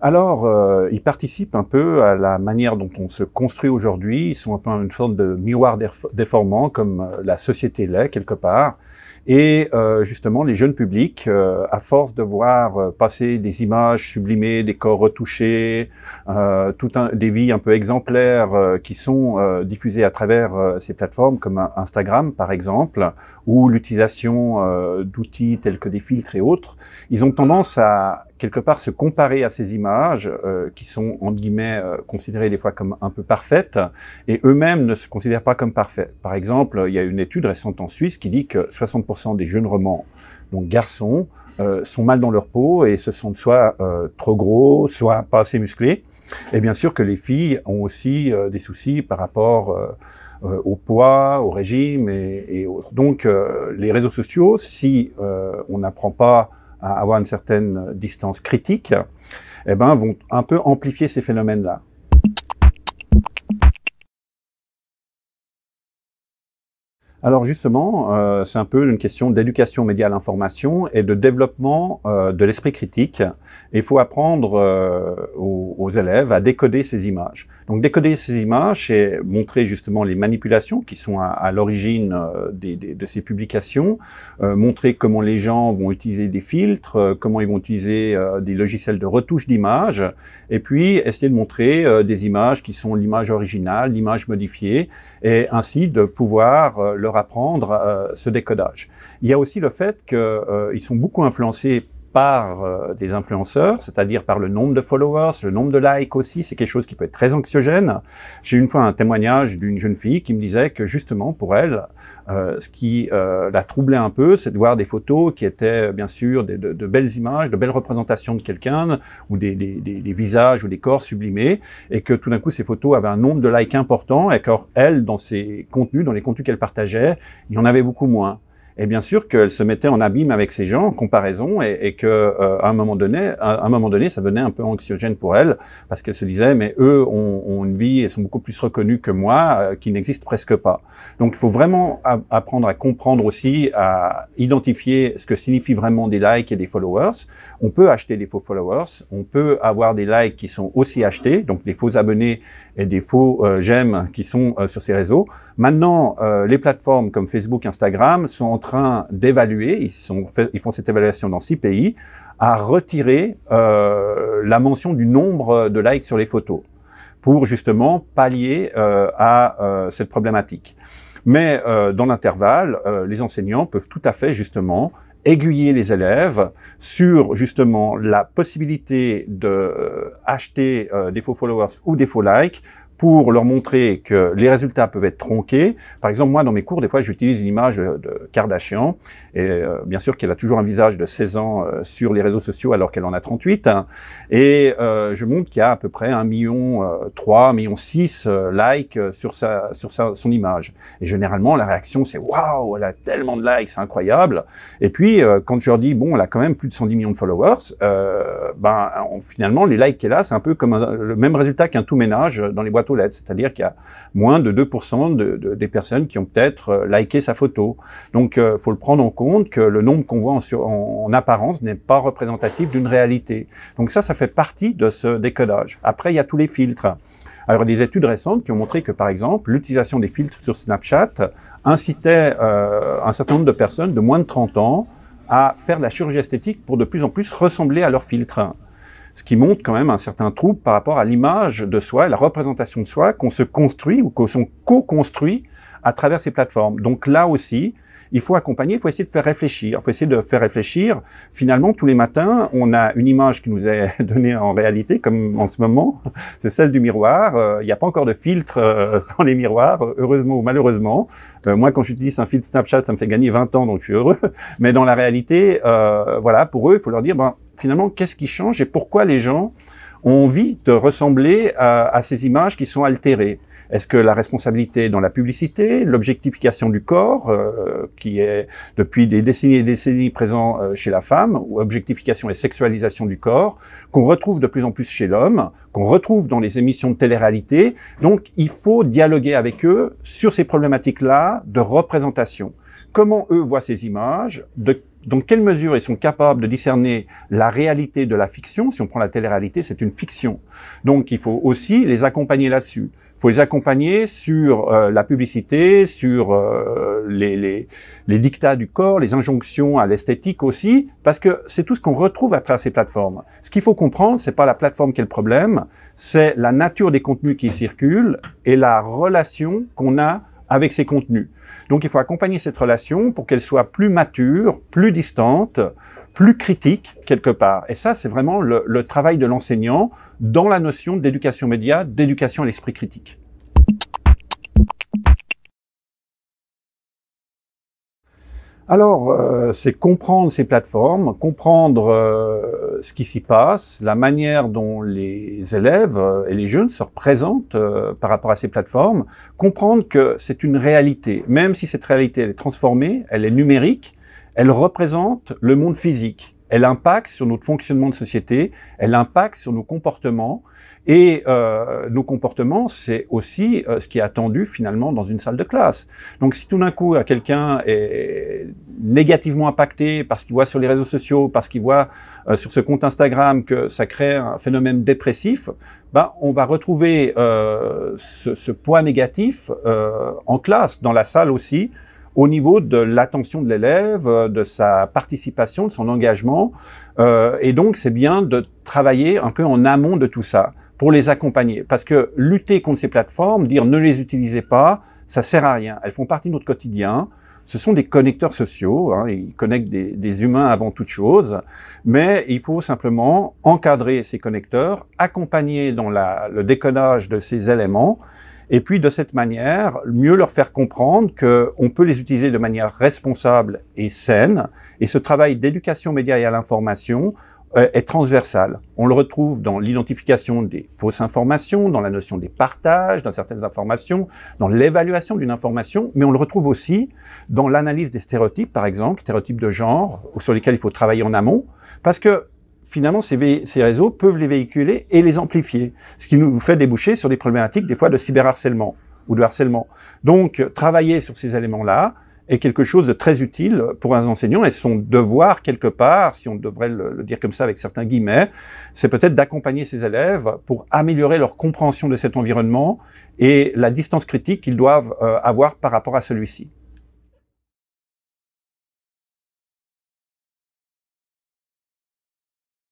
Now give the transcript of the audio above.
Alors, euh, ils participent un peu à la manière dont on se construit aujourd'hui. Ils sont un peu une forme de miroir déformant, comme euh, la société l'est quelque part. Et euh, justement, les jeunes publics, à force de voir passer des images sublimées, des corps retouchés, tout un, des vies un peu exemplaires qui sont diffusées à travers ces plateformes, comme Instagram par exemple, ou l'utilisation d'outils tels que des filtres et autres, ils ont tendance à quelque part se comparer à ces images euh, qui sont en guillemets euh, considérées des fois comme un peu parfaites et eux-mêmes ne se considèrent pas comme parfaits. Par exemple, il y a une étude récente en Suisse qui dit que 60% des jeunes romans, donc garçons, euh, sont mal dans leur peau et se sentent soit trop gros, soit pas assez musclés. Et bien sûr que les filles ont aussi des soucis par rapport au poids, au régime et, et autres. Donc les réseaux sociaux, si on n'apprend pas à avoir une certaine euh, distance critique, eh ben, vont un peu amplifier ces phénomènes-là. Alors justement, euh, c'est un peu une question d'éducation média à et de développement euh, de l'esprit critique. il faut apprendre euh, aux, élèves à décoder ces images. Donc décoder ces images, et montrer justement les manipulations qui sont à, l'origine de ces publications, montrer comment les gens vont utiliser des filtres, comment ils vont utiliser des logiciels de retouche d'images, et puis essayer de montrer des images qui sont l'image originale, l'image modifiée, et ainsi de pouvoir leur apprendre euh, ce décodage. Il y a aussi le fait qu'ils euh, sont beaucoup influencés par euh, des influenceurs, c'est-à-dire par le nombre de followers, le nombre de likes aussi, c'est quelque chose qui peut être très anxiogène. J'ai une fois un témoignage d'une jeune fille qui me disait que justement pour elle, euh, ce qui euh, la troublait un peu, c'est de voir des photos qui étaient bien sûr de, belles images, de belles représentations de quelqu'un, ou des, des, visages ou des corps sublimés, et que tout d'un coup ces photos avaient un nombre de likes important, et qu'elle, dans ses contenus, dans les contenus qu'elle partageait, il y en avait beaucoup moins et bien sûr qu'elle se mettait en abîme avec ces gens, en comparaison, et, que euh, à un moment donné, à, un moment donné, ça devenait un peu anxiogène pour elle, parce qu'elle se disait, mais eux ont, une vie et sont beaucoup plus reconnus que moi, euh, qui n'existe presque pas. Donc, il faut vraiment apprendre à comprendre aussi, à identifier ce que signifient vraiment des likes et des followers. On peut acheter des faux followers, on peut avoir des likes qui sont aussi achetés, donc des faux abonnés et des faux euh, j'aime qui sont sur ces réseaux. Maintenant, euh, les plateformes comme Facebook, Instagram sont en train d'évaluer, ils, sont ils font cette évaluation dans six pays, à retirer euh, la mention du nombre de likes sur les photos pour justement pallier euh, à euh, cette problématique. Mais dans l'intervalle, les enseignants peuvent tout à fait justement aiguiller les élèves sur justement la possibilité de acheter des faux followers ou des faux likes pour leur montrer que les résultats peuvent être tronqués. Par exemple, moi, dans mes cours, des fois, j'utilise une image de Kardashian. Et euh, bien sûr qu'elle a toujours un visage de 16 ans euh, sur les réseaux sociaux alors qu'elle en a 38. Et euh, je montre qu'il y a à peu près 1 million, 3, 1 million 6 likes sur, sa, sur sa, son image. Et généralement, la réaction, c'est « Waouh, elle a tellement de likes, c'est incroyable !» Et puis, quand je leur dis « Bon, elle a quand même plus de 110 millions de followers ben, finalement, les likes qu'elle a, c'est un peu comme le même résultat qu'un tout ménage dans les boîtes E c'est-à-dire qu'il y a moins de 2% des personnes qui ont peut-être euh, liké sa photo. Donc, il euh, faut le prendre en compte que le nombre qu'on voit en, apparence n'est pas représentatif d'une réalité. Donc ça, ça fait partie de ce décodage. Après, il y a tous les filtres. Alors, des études récentes qui ont montré que, par exemple, l'utilisation des filtres sur Snapchat incitait euh, un certain nombre de personnes de moins de 30 ans à faire de la chirurgie esthétique pour de plus en plus ressembler à leurs filtres ce qui montre quand même un certain trouble par rapport à l'image de soi et la représentation de soi qu'on se construit ou qu'on co-construit à travers ces plateformes. Donc là aussi, il faut accompagner, il faut essayer de faire réfléchir, il faut essayer de faire réfléchir. Finalement, tous les matins, on a une image qui nous est donnée en réalité, comme en ce moment, c'est celle du miroir. Euh, il n'y a pas encore de filtre euh, sans les miroirs, heureusement ou malheureusement. Euh, moi, quand j'utilise un filtre Snapchat, ça me fait gagner 20 ans, donc je suis heureux. Mais dans la réalité, voilà, pour eux, il faut leur dire, ben, finalement, qu'est-ce qui change et pourquoi les gens ont envie de ressembler à, ces images qui sont altérées Est-ce que la responsabilité dans la publicité, l'objectification du corps, euh, qui est depuis des décennies et des décennies présent euh, chez la femme, ou objectification et sexualisation du corps, qu'on retrouve de plus en plus chez l'homme, qu'on retrouve dans les émissions de télé-réalité Donc, il faut dialoguer avec eux sur ces problématiques-là de représentation comment eux voient ces images, de dans quelle mesure ils sont capables de discerner la réalité de la fiction Si on prend la télé-réalité, c'est une fiction. Donc il faut aussi les accompagner là-dessus. Il faut les accompagner sur euh, la publicité, sur euh, les, les, les, dictats du corps, les injonctions à l'esthétique aussi, parce que c'est tout ce qu'on retrouve à travers ces plateformes. Ce qu'il faut comprendre, c'est pas la plateforme qui est le problème, c'est la nature des contenus qui circulent et la relation qu'on a avec ces contenus. Donc il faut accompagner cette relation pour qu'elle soit plus mature, plus distante, plus critique quelque part. Et ça, c'est vraiment le, travail de l'enseignant dans la notion d'éducation média, d'éducation à l'esprit critique. Alors, euh, c'est comprendre ces plateformes, comprendre euh, ce qui s'y passe, la manière dont les élèves euh, et les jeunes se représentent par rapport à ces plateformes, comprendre que c'est une réalité, même si cette réalité est transformée, elle est numérique, elle représente le monde physique elle impacte sur notre fonctionnement de société, elle impacte sur nos comportements. Et euh, nos comportements, c'est aussi euh, ce qui est attendu finalement dans une salle de classe. Donc si tout d'un coup euh, quelqu'un est négativement impacté parce qu'il voit sur les réseaux sociaux, parce qu'il voit euh, sur ce compte Instagram que ça crée un phénomène dépressif, ben, on va retrouver ce, ce, poids négatif en classe, dans la salle aussi, au niveau de l'attention de l'élève, euh, de sa participation, de son engagement. Euh, et donc, c'est bien de travailler un peu en amont de tout ça pour les accompagner. Parce que lutter contre ces plateformes, dire ne les utilisez pas, ça sert à rien. Elles font partie de notre quotidien. Ce sont des connecteurs sociaux, hein, ils connectent des, humains avant toute chose, mais il faut simplement encadrer ces connecteurs, accompagner dans le déconnage de ces éléments, et puis de cette manière, mieux leur faire comprendre qu'on peut les utiliser de manière responsable et saine. Et ce travail d'éducation média et à l'information euh, est transversal. On le retrouve dans l'identification des fausses informations, dans la notion des partages, dans certaines informations, dans l'évaluation d'une information, mais on le retrouve aussi dans l'analyse des stéréotypes, par exemple, stéréotypes de genre, sur lesquels il faut travailler en amont, parce que finalement, ces, réseaux peuvent les véhiculer et les amplifier, ce qui nous fait déboucher sur des problématiques des fois de cyberharcèlement ou de harcèlement. Donc, travailler sur ces éléments-là est quelque chose de très utile pour un enseignant et son devoir, quelque part, si on devrait le, dire comme ça avec certains guillemets, c'est peut-être d'accompagner ses élèves pour améliorer leur compréhension de cet environnement et la distance critique qu'ils doivent euh, avoir par rapport à celui-ci.